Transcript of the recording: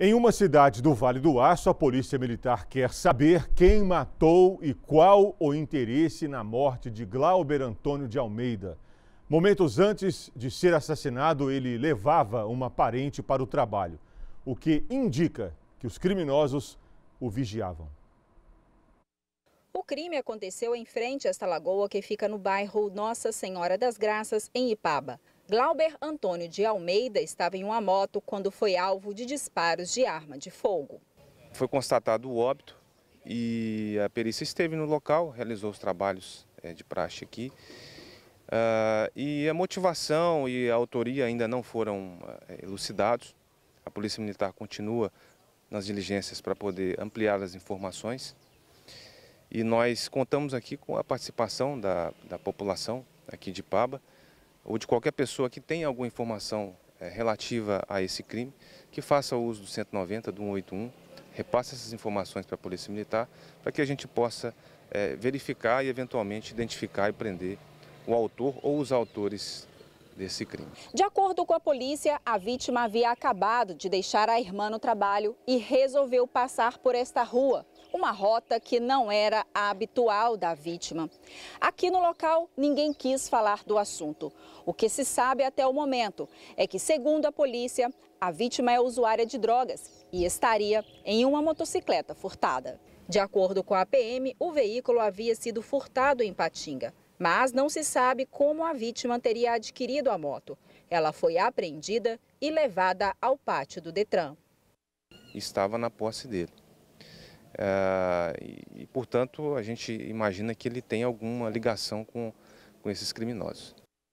Em uma cidade do Vale do Aço, a Polícia Militar quer saber quem matou e qual o interesse na morte de Glauber Antônio de Almeida. Momentos antes de ser assassinado, ele levava uma parente para o trabalho, o que indica que os criminosos o vigiavam. O crime aconteceu em frente a esta lagoa que fica no bairro Nossa Senhora das Graças, em Ipaba. Glauber Antônio de Almeida estava em uma moto quando foi alvo de disparos de arma de fogo. Foi constatado o óbito e a perícia esteve no local, realizou os trabalhos eh, de praxe aqui. Ah, e a motivação e a autoria ainda não foram eh, elucidados. A Polícia Militar continua nas diligências para poder ampliar as informações. E nós contamos aqui com a participação da, da população aqui de Paba ou de qualquer pessoa que tenha alguma informação é, relativa a esse crime, que faça uso do 190, do 181, repasse essas informações para a Polícia Militar, para que a gente possa é, verificar e eventualmente identificar e prender o autor ou os autores desse crime. De acordo com a polícia, a vítima havia acabado de deixar a irmã no trabalho e resolveu passar por esta rua, uma rota que não era a habitual da vítima. Aqui no local, ninguém quis falar do assunto. O que se sabe até o momento é que, segundo a polícia, a vítima é usuária de drogas e estaria em uma motocicleta furtada. De acordo com a PM, o veículo havia sido furtado em Patinga mas não se sabe como a vítima teria adquirido a moto. Ela foi apreendida e levada ao pátio do Detran. Estava na posse dele. É, e, portanto, a gente imagina que ele tem alguma ligação com, com esses criminosos.